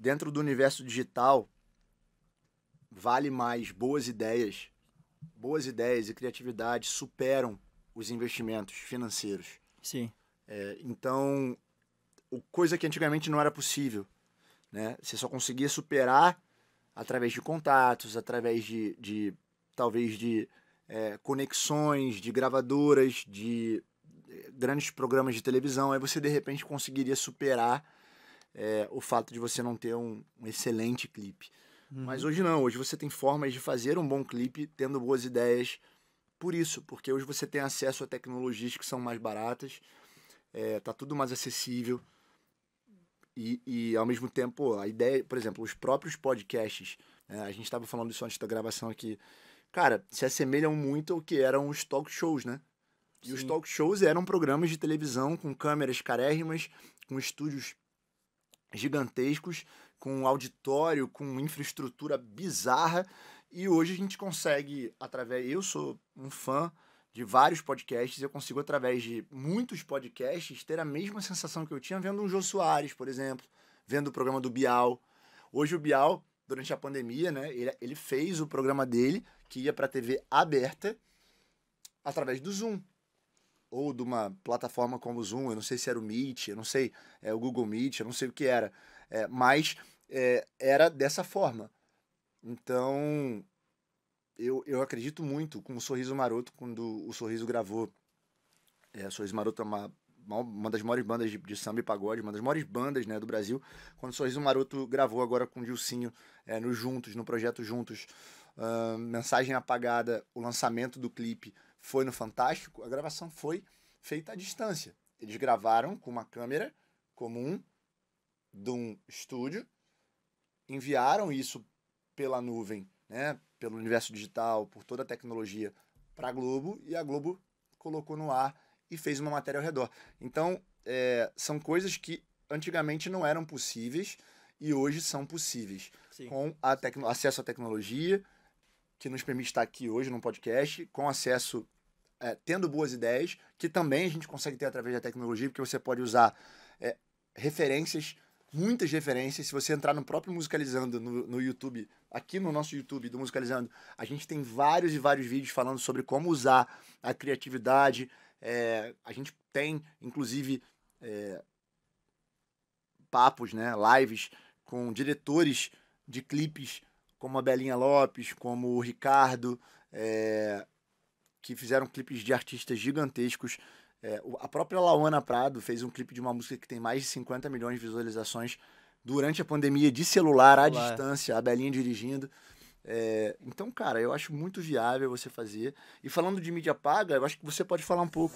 dentro do universo digital, vale mais boas ideias. Boas ideias e criatividade superam os investimentos financeiros. Sim. É, então, coisa que antigamente não era possível. Né? Você só conseguia superar através de contatos, através de, de talvez de é, conexões, de gravadoras, de é, grandes programas de televisão. Aí você de repente conseguiria superar é, o fato de você não ter um, um excelente clipe. Uhum. Mas hoje não, hoje você tem formas de fazer um bom clipe tendo boas ideias. Por isso, porque hoje você tem acesso a tecnologias que são mais baratas, é, tá tudo mais acessível. E, e ao mesmo tempo, a ideia, por exemplo, os próprios podcasts, né, a gente estava falando isso antes da gravação aqui, cara, se assemelham muito ao que eram os talk shows, né? Sim. E os talk shows eram programas de televisão com câmeras carérrimas, com estúdios gigantescos, com auditório, com infraestrutura bizarra. E hoje a gente consegue, através. Eu sou um fã de vários podcasts, eu consigo, através de muitos podcasts, ter a mesma sensação que eu tinha vendo um Jô Soares, por exemplo, vendo o programa do Bial. Hoje o Bial, durante a pandemia, né, ele, ele fez o programa dele, que ia para a TV aberta, através do Zoom ou de uma plataforma como o Zoom, eu não sei se era o Meet, eu não sei, é, o Google Meet, eu não sei o que era, é, mas é, era dessa forma. Então, eu, eu acredito muito com o Sorriso Maroto, quando o Sorriso gravou. É, o Sorriso Maroto é uma, uma das maiores bandas de, de, samba e pagode, uma das maiores bandas né, do Brasil. Quando o Sorriso Maroto gravou agora com o Dilcinho, é, no Juntos, no projeto Juntos, uh, Mensagem Apagada, o lançamento do clipe foi no Fantástico, a gravação foi feita à distância. Eles gravaram com uma câmera comum de um estúdio, enviaram isso pela nuvem, né, pelo universo digital, por toda a tecnologia para a Globo e a Globo colocou no ar e fez uma matéria ao redor. Então, é, são coisas que antigamente não eram possíveis e hoje são possíveis Sim. com a acesso à tecnologia, que nos permite estar aqui hoje no podcast, com acesso, é, tendo boas ideias, que também a gente consegue ter através da tecnologia, porque você pode usar é, referências, muitas referências. Se você entrar no próprio Musicalizando no, no YouTube, aqui no nosso YouTube do Musicalizando, a gente tem vários e vários vídeos falando sobre como usar a criatividade. É, a gente tem, inclusive, é, papos, né, lives com diretores de clipes como a Belinha Lopes, como o Ricardo, é, que fizeram clipes de artistas gigantescos. É, a própria Laona Prado fez um clipe de uma música que tem mais de 50 milhões de visualizações durante a pandemia de celular, à distância, a Belinha dirigindo. É, então, cara, eu acho muito viável você fazer. E falando de mídia paga, eu acho que você pode falar um pouco.